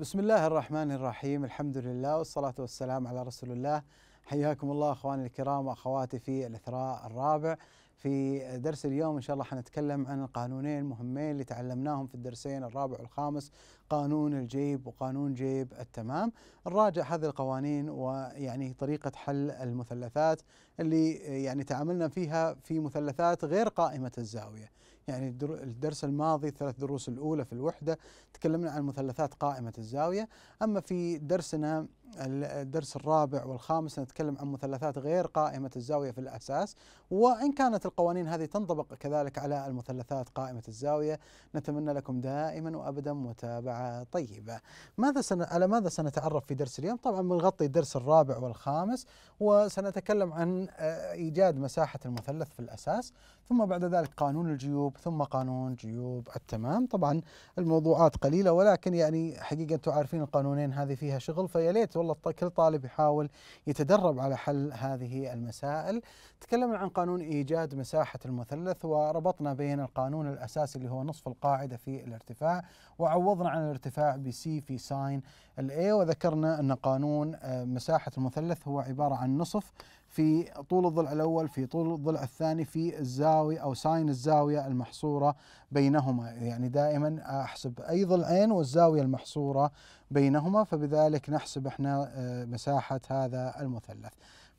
بسم الله الرحمن الرحيم الحمد لله والصلاة والسلام على رسول الله حياكم الله أخواني الكرام وأخواتي في الإثراء الرابع في درس اليوم إن شاء الله حنتكلم عن القانونين المهمين اللي تعلمناهم في الدرسين الرابع والخامس قانون الجيب وقانون جيب التمام نراجع هذه القوانين ويعني طريقة حل المثلثات اللي يعني تعاملنا فيها في مثلثات غير قائمة الزاوية يعني الدرس الماضي الثلاث دروس الأولى في الوحدة تكلمنا عن مثلثات قائمة الزاوية أما في درسنا الدرس الرابع والخامس نتكلم عن مثلثات غير قائمة الزاوية في الأساس وإن كانت القوانين هذه تنطبق كذلك على المثلثات قائمة الزاوية نتمنى لكم دائما وأبدا متابعة طيبة ماذا سن... على ماذا سنتعرف في درس اليوم طبعا بنغطي الدرس الرابع والخامس وسنتكلم عن آه، إيجاد مساحة المثلث في الأساس ثم بعد ذلك قانون الجيوب ثم قانون جيوب التمام طبعا الموضوعات قليلة ولكن يعني حقيقة أنتم عارفين القانونين هذه فيها شغل فيليت والله كل طالب يحاول يتدرب على حل هذه المسائل تكلمنا عن قانون إيجاد مساحة المثلث وربطنا بين القانون الأساسي اللي هو نصف القاعدة في الارتفاع وعوضنا عن الارتفاع بسي في ساين الاي وذكرنا ان قانون آه، مساحه المثلث هو عباره عن نصف في طول الضلع الاول في طول الضلع الثاني في الزاويه او ساين الزاويه المحصوره بينهما يعني دائما احسب اي ضلعين والزاويه المحصوره بينهما فبذلك نحسب احنا آه، مساحه هذا المثلث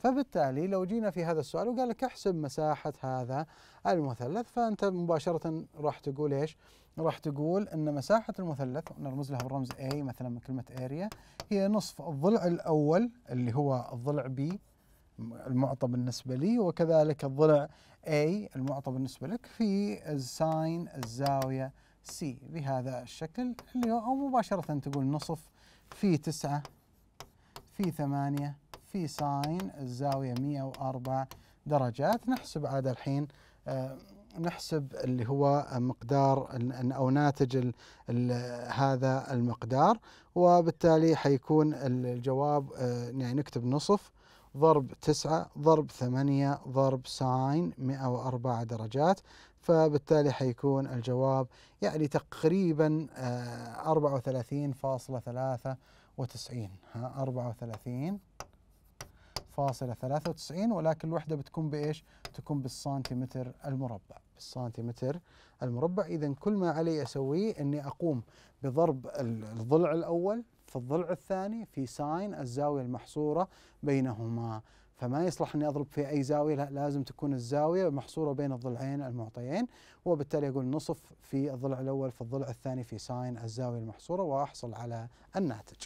فبالتالي لو جينا في هذا السؤال وقال لك احسب مساحة هذا المثلث فأنت مباشرة راح تقول ايش؟ راح تقول ان مساحة المثلث نرمز لها بالرمز A مثلا من كلمة area هي نصف الضلع الأول اللي هو الضلع B المعطى بالنسبة لي وكذلك الضلع A المعطى بالنسبة لك في الساين الزاوية C بهذا الشكل اللي هو أو مباشرة تقول نصف في تسعة في ثمانية في ساين الزاوية 104 درجات نحسب عاد الحين آه، نحسب اللي هو مقدار او ناتج ال ال هذا المقدار وبالتالي حيكون الجواب آه، يعني نكتب نصف ضرب 9 ضرب 8 ضرب ساين 104 درجات فبالتالي حيكون الجواب يعني تقريبا 34.93 آه، ها 34 0.93 ولكن الوحدة بتكون بإيش؟ تكون بالسنتيمتر المربع بالسنتيمتر المربع إذا كل ما علي أسويه أني أقوم بضرب الضلع الأول في الضلع الثاني في ساين الزاوية المحصورة بينهما فما يصلح اني اضرب في اي زاويه لا لازم تكون الزاويه محصوره بين الضلعين المعطيين وبالتالي اقول نصف في الضلع الاول في الضلع الثاني في ساين الزاويه المحصوره واحصل على الناتج.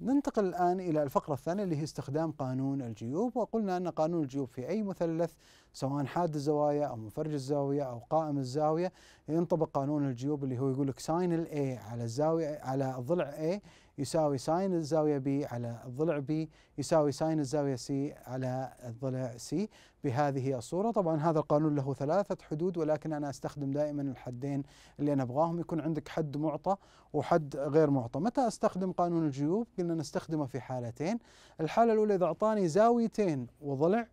ننتقل الآن إلى الفقرة الثانية اللي هي استخدام قانون الجيوب وقلنا أن قانون الجيوب في أي مثلث سواء حاد الزوايا او مفرج الزاويه او قائم الزاويه ينطبق قانون الجيوب اللي هو يقول لك ساين الاي على الزاويه على الضلع اي يساوي ساين الزاويه بي على الضلع بي يساوي ساين الزاويه سي على الضلع سي بهذه الصوره طبعا هذا القانون له ثلاثه حدود ولكن انا استخدم دائما الحدين اللي انا ابغاهم يكون عندك حد معطى وحد غير معطى متى استخدم قانون الجيوب قلنا نستخدمه في حالتين الحاله الاولى اذا اعطاني زاويتين وضلع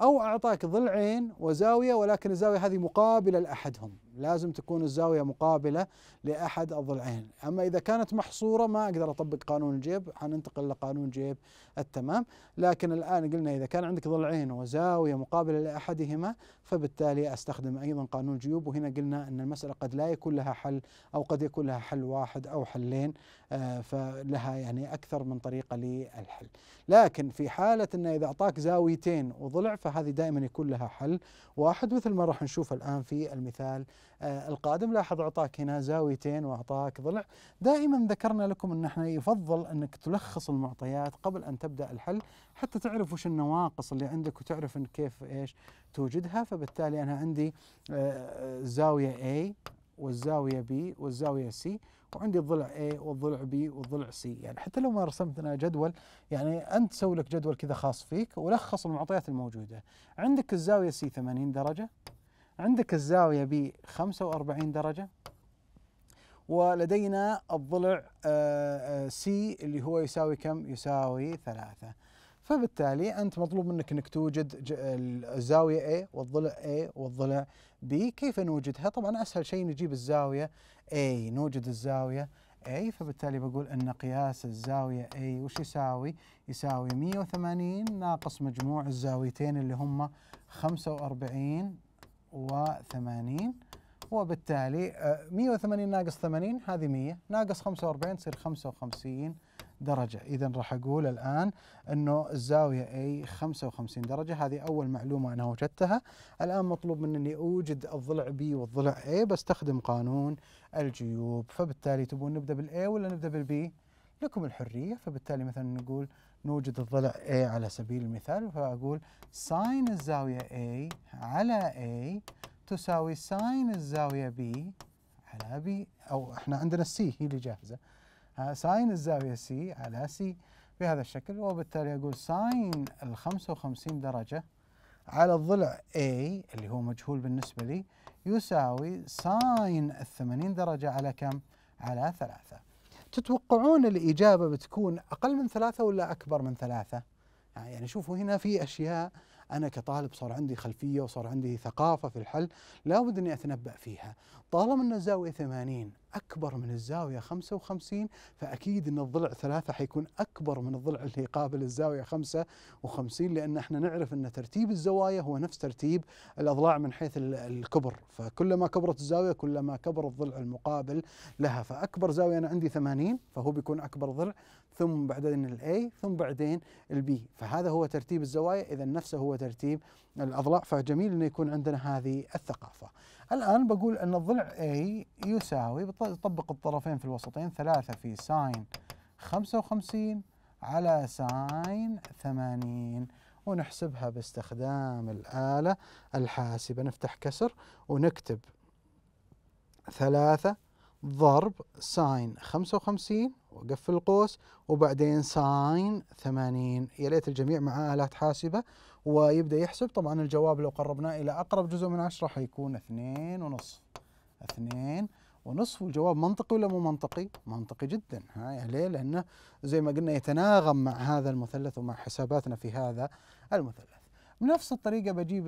أو أعطاك ضلعين وزاوية ولكن الزاوية هذه مقابلة لأحدهم لازم تكون الزاوية مقابلة لأحد الضلعين أما إذا كانت محصورة ما أقدر أطبق قانون الجيب حننتقل لقانون جيب التمام لكن الآن قلنا إذا كان عندك ضلعين وزاوية مقابلة لأحدهما فبالتالي أستخدم أيضا قانون الجيوب وهنا قلنا أن المسألة قد لا يكون لها حل أو قد يكون لها حل واحد أو حلين آه، فلها يعني أكثر من طريقة للحل لكن في حالة أنه إذا أعطاك زاويتين وضلع فهذه دائما يكون لها حل واحد مثل ما راح نشوف الآن في المثال آه، القادم لاحظ أعطاك هنا زاويتين وأعطاك ضلع دائما ذكرنا لكم أن احنا يفضل أنك تلخص المعطيات قبل أن تبدأ الحل حتى تعرف وش النواقص اللي عندك وتعرف إن كيف إيش توجدها فبالتالي أنا عندي آه، زاوية A والزاوية B والزاوية C وعندي الضلع A والضلع B والضلع C يعني حتى لو ما رسمت أنا جدول يعني أنت سوي لك جدول كذا خاص فيك ولخص المعطيات الموجودة عندك الزاوية C 80 درجة عندك الزاوية ب 45 درجة ولدينا الضلع سي آه، آه، اللي هو يساوي كم؟ يساوي ثلاثة فبالتالي أنت مطلوب منك أنك توجد الزاوية A والضلع A والضلع B كيف نوجدها؟ طبعا أسهل شيء نجيب الزاوية A نوجد الزاوية A فبالتالي بقول أن قياس الزاوية A وش يساوي؟ يساوي 180 ناقص مجموع الزاويتين اللي هم 45 180 وبالتالي 180 آه، ناقص 80 هذه 100 ناقص 45 تصير 55 درجة إذا راح أقول الآن أنه الزاوية A 55 درجة هذه أول معلومة أنا وجدتها الآن مطلوب مني أني أوجد الضلع B والضلع A بستخدم قانون الجيوب فبالتالي تبون نبدأ بالA ولا نبدأ بالB لكم الحرية فبالتالي مثلا نقول نوجد الضلع A على سبيل المثال فأقول ساين الزاوية A على A تساوي ساين الزاوية B على B أو احنا عندنا C هي اللي جاهزة ساين آه، الزاوية C على C بهذا الشكل وبالتالي أقول ساين الـ 55 درجة على الضلع A اللي هو مجهول بالنسبة لي يساوي ساين الثمانين 80 درجة على كم؟ على ثلاثة تتوقعون الإجابة بتكون أقل من ثلاثة ولا أكبر من ثلاثة يعني شوفوا هنا في أشياء أنا كطالب صار عندي خلفية وصار عندي ثقافة في الحل لابد أني أتنبأ فيها طالما أن الزاوية 80 أكبر من الزاوية 55 فأكيد أن الضلع ثلاثة حيكون أكبر من الضلع اللي يقابل الزاوية 55 لأن احنا نعرف أن ترتيب الزوايا هو نفس ترتيب الأضلاع من حيث الكبر فكلما كبرت الزاوية كلما كبر الضلع المقابل لها فأكبر زاوية أنا عندي 80 فهو بيكون أكبر ضلع ثم بعدين الاي ثم بعدين البي فهذا هو ترتيب الزوايا إذا نفسه هو ترتيب الأضلاع فجميل أنه يكون عندنا هذه الثقافة الآن بقول أن الضلع A يساوي بطبق الطرفين في الوسطين ثلاثة في ساين خمسة وخمسين على ساين ثمانين ونحسبها باستخدام الآلة الحاسبة نفتح كسر ونكتب ثلاثة ضرب ساين خمسة وخمسين وقفل القوس وبعدين ساين ثمانين يا ليت الجميع مع آلات حاسبة ويبدأ يحسب طبعا الجواب لو قربناه إلى أقرب جزء من عشرة حيكون اثنين ونصف اثنين ونصف والجواب منطقي ولا مو منطقي؟ منطقي جدا ها ليه؟ لأنه زي ما قلنا يتناغم مع هذا المثلث ومع حساباتنا في هذا المثلث بنفس الطريقة بجيب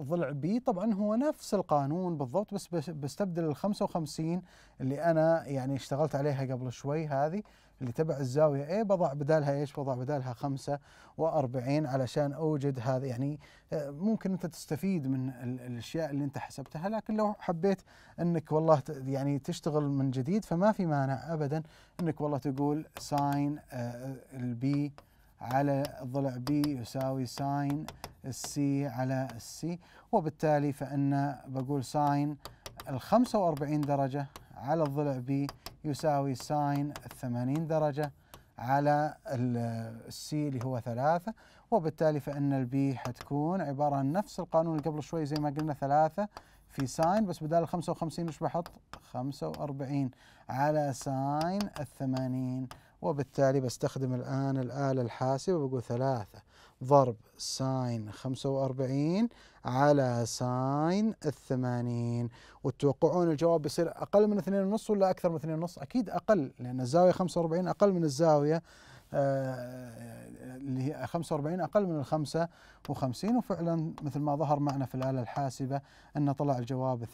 ضلع بي طبعا هو نفس القانون بالضبط بس بستبدل ال 55 اللي أنا يعني اشتغلت عليها قبل شوي هذه اللي تبع الزاوية A بضع بدالها إيش بضع بدالها 45 علشان أوجد هذا يعني آه، ممكن أنت تستفيد من الأشياء اللي أنت حسبتها لكن لو حبيت أنك والله يعني تشتغل من جديد فما في مانع أبدا أنك والله تقول ساين آه، آه، البي على الضلع بي يساوي ساين السي على السي وبالتالي فإن بقول ساين ال 45 درجة على الضلع بي يساوي ساين 80 درجة على السي اللي هو ثلاثة وبالتالي فإن البي حتكون عبارة عن نفس القانون اللي قبل شوي زي ما قلنا ثلاثة في ساين بس بدال الخمسة 55 مش بحط 45 على ساين الثمانين وبالتالي بستخدم الآن الآلة الحاسبة بقول ثلاثة ضرب ساين 45 على ساين الثمانين وتتوقعون الجواب يصير أقل من اثنين ونص ولا أكثر من اثنين ونص أكيد أقل لأن الزاوية 45 أقل من الزاوية آه، آه، اللي هي 45 أقل من الخمسة 55 وفعلا مثل ما ظهر معنا في الآلة الحاسبة أن طلع الجواب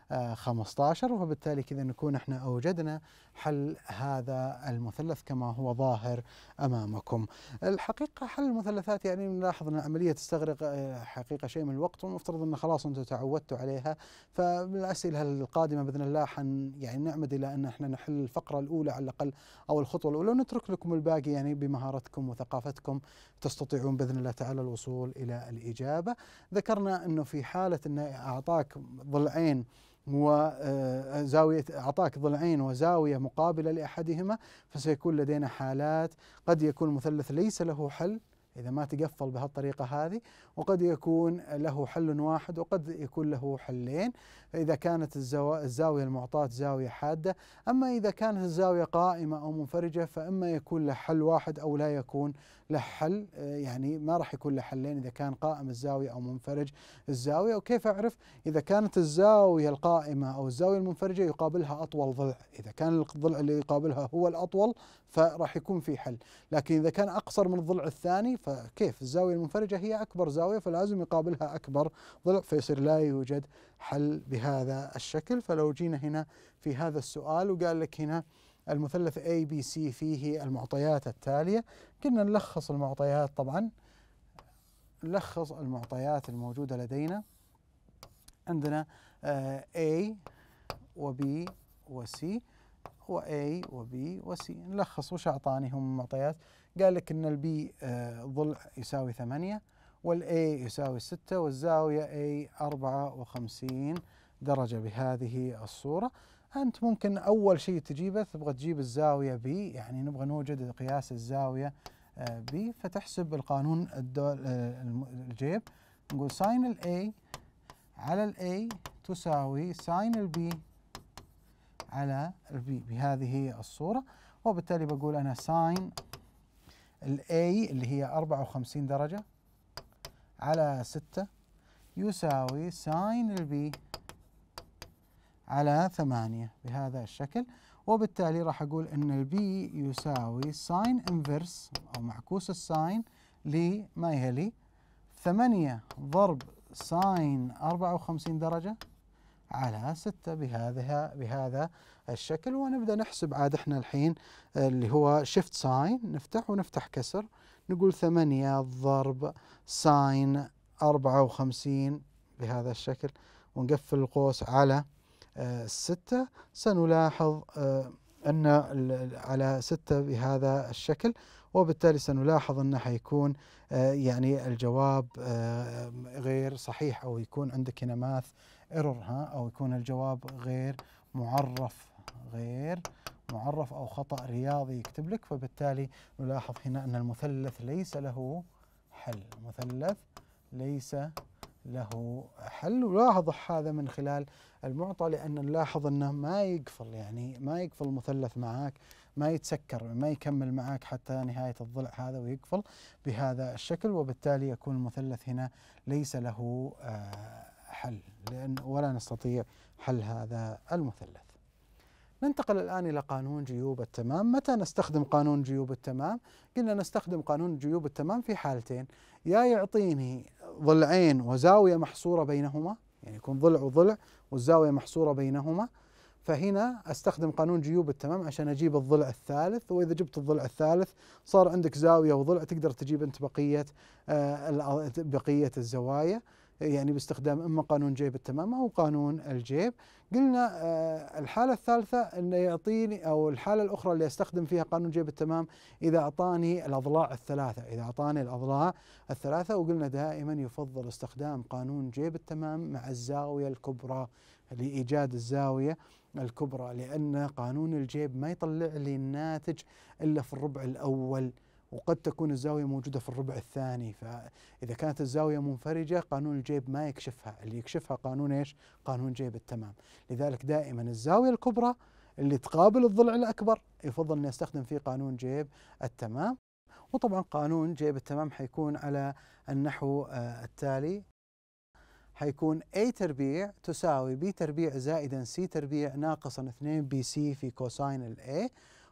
2.5 15 وبالتالي كذا نكون احنا اوجدنا حل هذا المثلث كما هو ظاهر امامكم. الحقيقه حل المثلثات يعني نلاحظ ان العمليه تستغرق آه، حقيقه شيء من الوقت والمفترض ان خلاص انتم تعودتوا عليها فالاسئله القادمه باذن الله حن يعني نعمد الى ان احنا نحل الفقره الاولى على الاقل او الخطوه الاولى ونترك لكم الباقي يعني بمهارتكم وثقافتكم تستطيعون باذن الله تعالى الوصول الى الاجابه. ذكرنا انه في حاله انه اعطاك ضلعين وزاوية آه، أعطاك ضلعين وزاوية مقابلة لأحدهما فسيكون لدينا حالات قد يكون المثلث ليس له حل إذا ما تقفل بهالطريقة هذه وقد يكون له حل واحد وقد يكون له حلين فإذا كانت الزاوية المعطاة زاوية حادة أما إذا كانت الزاوية قائمة أو منفرجة فإما يكون له حل واحد أو لا يكون له حل آه، يعني ما راح يكون له حلين إذا كان قائم الزاوية أو منفرج الزاوية وكيف أعرف إذا كانت الزاوية القائمة أو الزاوية المنفرجة يقابلها أطول ضلع إذا كان الضلع اللي يقابلها هو الأطول فراح يكون في حل لكن إذا كان أقصر من الضلع الثاني فكيف الزاوية المنفرجة هي أكبر زاوية فلازم يقابلها أكبر ضلع فيصير لا يوجد حل بهذا الشكل فلو جينا هنا في هذا السؤال وقال لك هنا المثلث ABC فيه المعطيات التالية قلنا نلخص المعطيات طبعا نلخص المعطيات الموجودة لدينا عندنا آه، A و B و C هو A و B و C نلخص وش أعطاني هم المعطيات قال لك أن البي ضلع آه، يساوي ثمانية والA يساوي 6 والزاوية A 54 درجة بهذه الصورة أنت ممكن أول شيء تجيبه تبغى تجيب الزاوية B يعني نبغى نوجد قياس الزاوية آه، B فتحسب القانون آه، الجيب نقول ساين الأي على الأي تساوي ساين البي على البي بهذه الصورة وبالتالي بقول أنا ساين الأي اللي هي 54 درجة على 6 يساوي ساين البي على 8 بهذا الشكل وبالتالي راح أقول أن البي يساوي ساين انفرس أو معكوس الساين لما يلي 8 ضرب ساين 54 درجة على 6 بهذا بهذا الشكل ونبدأ نحسب عاد احنا الحين آه، اللي هو شيفت ساين نفتح ونفتح كسر نقول ثمانية ضرب ساين أربعة وخمسين بهذا الشكل ونقفل القوس على آه، ستة سنلاحظ آه، أن على ستة بهذا الشكل وبالتالي سنلاحظ أنه حيكون آه، يعني الجواب غير صحيح أو يكون عندك هنا ماث ايرور ها أو يكون الجواب غير معرف غير معرف أو خطأ رياضي يكتب لك فبالتالي نلاحظ هنا أن المثلث ليس له حل مثلث ليس له حل ولاحظ هذا من خلال المعطى لأن نلاحظ أنه ما يقفل يعني ما يقفل المثلث معاك ما يتسكر ما يكمل معاك حتى نهاية الضلع هذا ويقفل بهذا الشكل وبالتالي يكون المثلث هنا ليس له آه، حل لأن ولا نستطيع حل هذا المثلث ننتقل الآن إلى قانون جيوب التمام متى نستخدم قانون جيوب التمام؟ قلنا نستخدم قانون جيوب التمام في حالتين يا يعطيني ضلعين وزاوية محصورة بينهما يعني يكون ضلع وضلع والزاوية محصورة بينهما فهنا استخدم قانون جيوب التمام عشان اجيب الضلع الثالث واذا جبت الضلع الثالث صار عندك زاويه وضلع تقدر تجيب انت بقيه آه، بقيه الزوايا يعني باستخدام اما قانون جيب التمام او قانون الجيب قلنا آه، الحاله الثالثه انه يعطيني او الحاله الاخرى اللي استخدم فيها قانون جيب التمام اذا اعطاني الاضلاع الثلاثه اذا اعطاني الاضلاع الثلاثه وقلنا دائما يفضل استخدام قانون جيب التمام مع الزاويه الكبرى لايجاد الزاويه الكبرى لان قانون الجيب ما يطلع لي الناتج الا في الربع الاول وقد تكون الزاوية موجودة في الربع الثاني فإذا كانت الزاوية منفرجة قانون الجيب ما يكشفها اللي يكشفها قانون إيش؟ قانون جيب التمام لذلك دائما الزاوية الكبرى اللي تقابل الضلع الأكبر يفضل أني أستخدم فيه قانون جيب التمام وطبعا قانون جيب التمام حيكون على النحو آه، التالي حيكون A تربيع تساوي B تربيع زائدا C تربيع ناقصا 2 بي سي في كوساين الـ A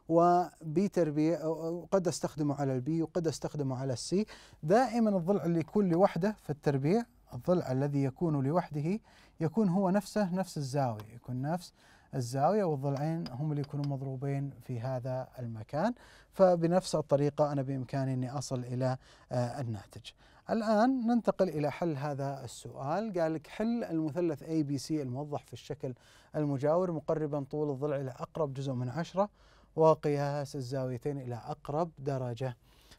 وبتربيه وقد استخدمه على البي وقد استخدمه على السي دائما الضلع اللي يكون لوحده في التربيع الضلع الذي يكون لوحده يكون هو نفسه نفس الزاويه يكون نفس الزاوية والضلعين هم اللي يكونوا مضروبين في هذا المكان فبنفس الطريقة أنا بإمكاني أني أصل إلى آه، الناتج الآن ننتقل إلى حل هذا السؤال قال لك حل المثلث ABC الموضح في الشكل المجاور مقربا طول الضلع إلى أقرب جزء من عشرة وقياس الزاويتين إلى أقرب درجة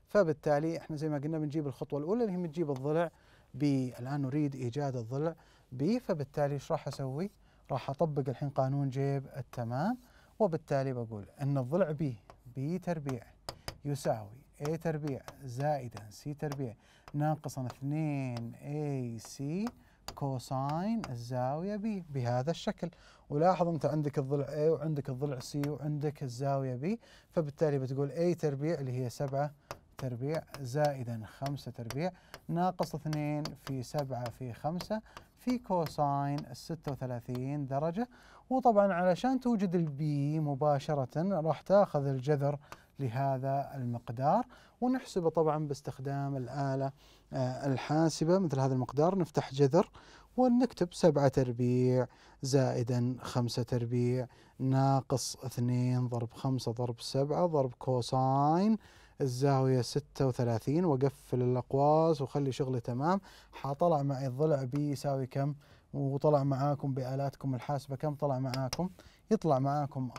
فبالتالي احنا زي ما قلنا بنجيب الخطوة الأولى اللي هي بنجيب الضلع ب الآن نريد إيجاد الضلع ب فبالتالي ايش راح أسوي؟ راح أطبق الحين قانون جيب التمام وبالتالي بقول أن الضلع ب ب تربيع يساوي A تربيع زائدا C تربيع ناقصا 2 AC كوساين الزاوية بي بهذا الشكل ولاحظ أنت عندك الضلع A وعندك الضلع C وعندك الزاوية بي فبالتالي بتقول A تربيع اللي هي 7 تربيع زائدا 5 تربيع ناقص 2 في 7 في 5 في كوساين الستة 36 درجة وطبعا علشان توجد البي مباشرة راح تاخذ الجذر لهذا المقدار ونحسبه طبعا باستخدام الآلة آه، الحاسبة مثل هذا المقدار نفتح جذر ونكتب سبعة تربيع زائدا خمسة تربيع ناقص اثنين ضرب خمسة ضرب سبعة ضرب كوساين الزاوية ستة وثلاثين وقفل الأقواس وخلي شغله تمام حطلع معي الضلع بيساوي كم وطلع معاكم بآلاتكم الحاسبة كم طلع معاكم يطلع معاكم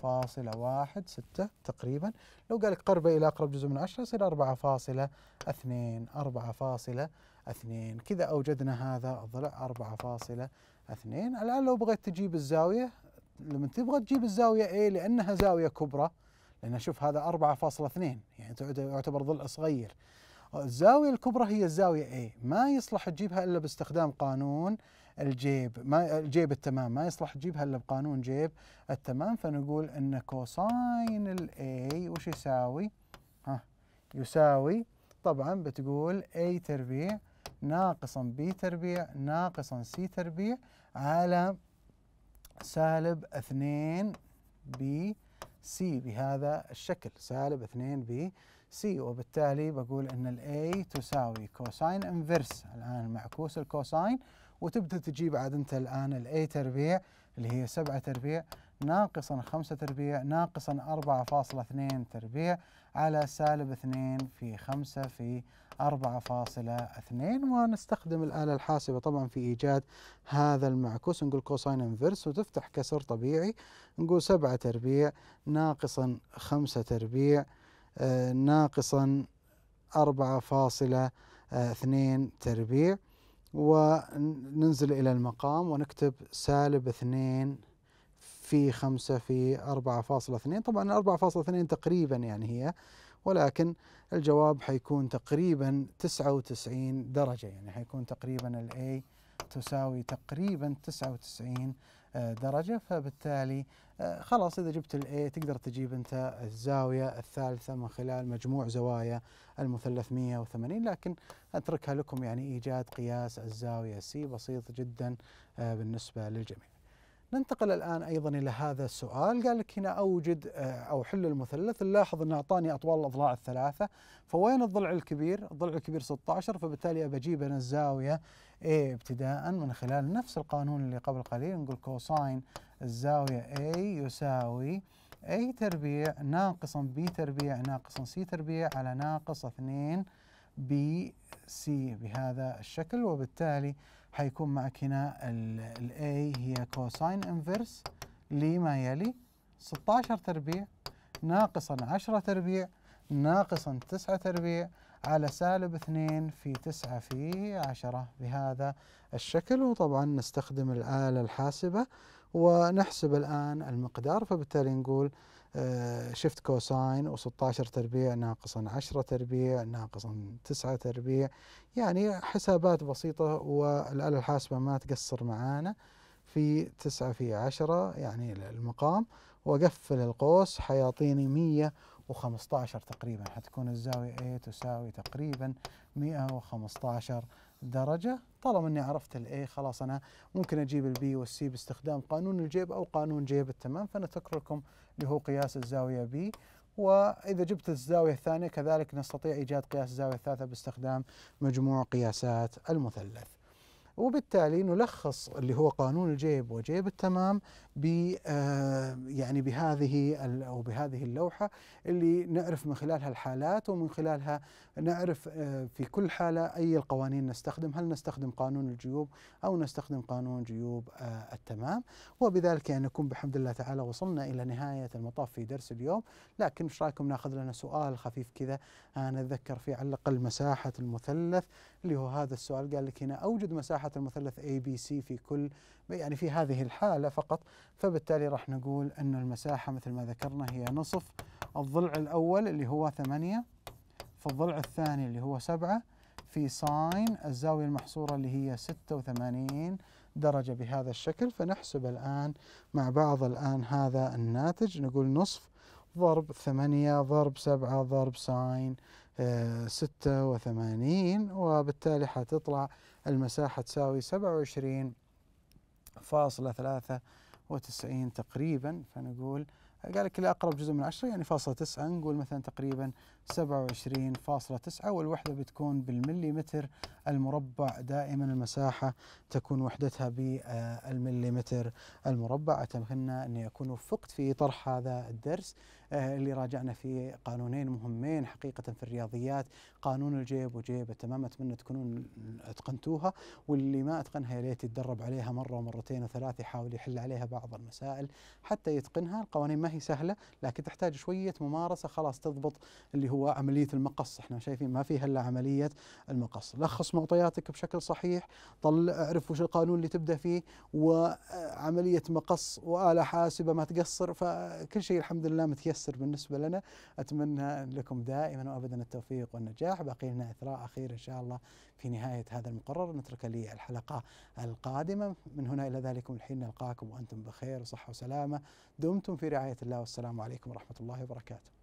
4.16 تقريبا لو قال لك الى اقرب جزء من 10 يصير 4.2 4.2 كذا اوجدنا هذا الضلع 4.2 الان لو بغيت تجيب الزاويه لما تبغى تجيب الزاويه A لانها زاويه كبرى لان شوف هذا 4.2 يعني يعتبر ضلع صغير الزاويه الكبرى هي الزاويه A ما يصلح تجيبها الا باستخدام قانون الجيب ما الجيب التمام ما يصلح تجيبها الا بقانون جيب التمام فنقول ان كوساين الاي وش يساوي؟ ها يساوي طبعا بتقول اي تربيع ناقصا بي تربيع ناقصا سي تربيع على سالب 2 بي سي بهذا الشكل سالب 2 بي سي وبالتالي بقول ان الاي تساوي كوساين انفرس الان معكوس الكوساين وتبدا تجيب عاد انت الان الاي تربيع اللي هي 7 تربيع ناقصا 5 تربيع ناقصا 4.2 تربيع على سالب 2 في 5 في 4.2 ونستخدم الآلة الحاسبة طبعا في إيجاد هذا المعكوس نقول كوساين انفرس وتفتح كسر طبيعي نقول 7 تربيع ناقصا 5 تربيع آه، ناقصا 4.2 آه، تربيع وننزل إلى المقام ونكتب سالب 2 في 5 في 4.2 طبعا 4.2 تقريبا يعني هي ولكن الجواب حيكون تقريبا 99 درجة يعني حيكون تقريبا الـ A تساوي تقريبا 99 آه، درجة فبالتالي آه، خلاص إذا جبت الاي تقدر تجيب أنت الزاوية الثالثة من خلال مجموع زوايا المثلث 180 لكن أتركها لكم يعني إيجاد قياس الزاوية سي بسيط جدا آه، بالنسبة للجميع ننتقل الآن أيضا إلى هذا السؤال قال لك هنا أوجد آه، أو حل المثلث نلاحظ أنه أعطاني أطوال الأضلاع الثلاثة فوين الضلع الكبير؟ الضلع الكبير 16 فبالتالي أجيب أنا الزاوية A ابتداء من خلال نفس القانون اللي قبل قليل نقول كوساين الزاوية A يساوي A تربيع ناقصا B تربيع ناقصا C تربيع على ناقص 2 بي سي بهذا الشكل وبالتالي حيكون معك هنا ال A هي كوساين انفرس لما يلي 16 تربيع ناقصا 10 تربيع ناقصا 9 تربيع على سالب 2 في 9 في 10 بهذا الشكل وطبعا نستخدم الآلة الحاسبة ونحسب الآن المقدار فبالتالي نقول شفت كوساين و16 تربيع ناقصا 10 تربيع ناقصا 9 تربيع يعني حسابات بسيطة والآلة الحاسبة ما تقصر معانا في 9 في 10 يعني المقام وأقفل القوس حيعطيني 115 تقريبا حتكون الزاوية A تساوي تقريبا 115 درجة طالما اني عرفت الاي خلاص انا ممكن اجيب البي والسي باستخدام قانون الجيب او قانون جيب التمام فنذكر لكم اللي هو قياس الزاويه بي واذا جبت الزاويه الثانيه كذلك نستطيع ايجاد قياس الزاويه الثالثه باستخدام مجموع قياسات المثلث. وبالتالي نلخص اللي هو قانون الجيب وجيب التمام آه، يعني بهذه او بهذه اللوحه اللي نعرف من خلالها الحالات ومن خلالها نعرف آه، في كل حاله اي القوانين نستخدم، هل نستخدم قانون الجيوب او نستخدم قانون جيوب آه، التمام، وبذلك يعني نكون بحمد الله تعالى وصلنا الى نهايه المطاف في درس اليوم، لكن ايش رايكم ناخذ لنا سؤال خفيف كذا انا اتذكر في على الاقل مساحه المثلث اللي هو هذا السؤال قال لك هنا اوجد مساحه المثلث اي بي سي في كل يعني في هذه الحالة فقط فبالتالي راح نقول أن المساحة مثل ما ذكرنا هي نصف الضلع الأول اللي هو ثمانية في الضلع الثاني اللي هو سبعة في ساين الزاوية المحصورة اللي هي ستة وثمانين درجة بهذا الشكل فنحسب الآن مع بعض الآن هذا الناتج نقول نصف ضرب ثمانية ضرب سبعة ضرب ساين آه، ستة وثمانين وبالتالي حتطلع المساحة تساوي سبعة وعشرين فاصلة ثلاثة وتسعين تقريبا فنقول قال لك الأقرب جزء من عشرة يعني فاصلة تسعة نقول مثلا تقريبا 27.9 والوحدة بتكون بالمليمتر المربع دائما المساحة تكون وحدتها بالمليمتر المربع أتمنى أن يكون وفقت في طرح هذا الدرس آه، اللي راجعنا فيه قانونين مهمين حقيقة في الرياضيات قانون الجيب وجيب التمام أتمنى تكونون أتقنتوها واللي ما أتقنها يا ليت يتدرب عليها مرة ومرتين وثلاث يحاول يحل عليها بعض المسائل حتى يتقنها القوانين ما هي سهلة لكن تحتاج شوية ممارسة خلاص تضبط اللي هو هو عملية المقص احنا شايفين ما فيها إلا عملية المقص لخص معطياتك بشكل صحيح طل اعرف وش القانون اللي تبدأ فيه وعملية مقص وآلة حاسبة ما تقصر فكل شيء الحمد لله متيسر بالنسبة لنا أتمنى لكم دائما وأبدا التوفيق والنجاح باقي لنا إثراء أخير إن شاء الله في نهاية هذا المقرر نترك لي الحلقة القادمة من هنا إلى ذلك الحين نلقاكم وأنتم بخير وصحة وسلامة دمتم في رعاية الله والسلام عليكم ورحمة الله وبركاته